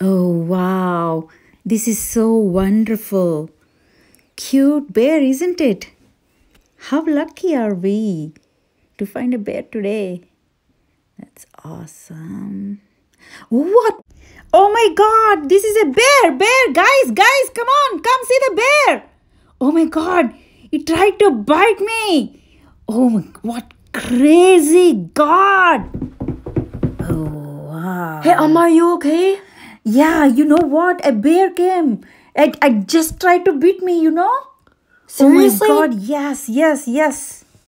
Oh, wow. This is so wonderful. Cute bear, isn't it? How lucky are we to find a bear today? That's awesome. What? Oh my god, this is a bear, bear, guys, guys, come on, come see the bear. Oh my god, it tried to bite me. Oh my, what crazy god. Oh wow. Hey, Amma, you okay? Yeah, you know what? A bear came. It, it just tried to beat me, you know? Seriously? Oh my god, yes, yes, yes.